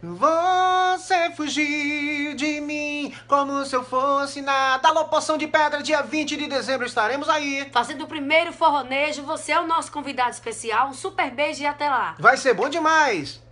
Você fugiu de mim como se eu fosse nada. Alô, Poção de Pedra, dia 20 de dezembro estaremos aí. Fazendo o primeiro forronejo, você é o nosso convidado especial. Um super beijo e até lá. Vai ser bom demais.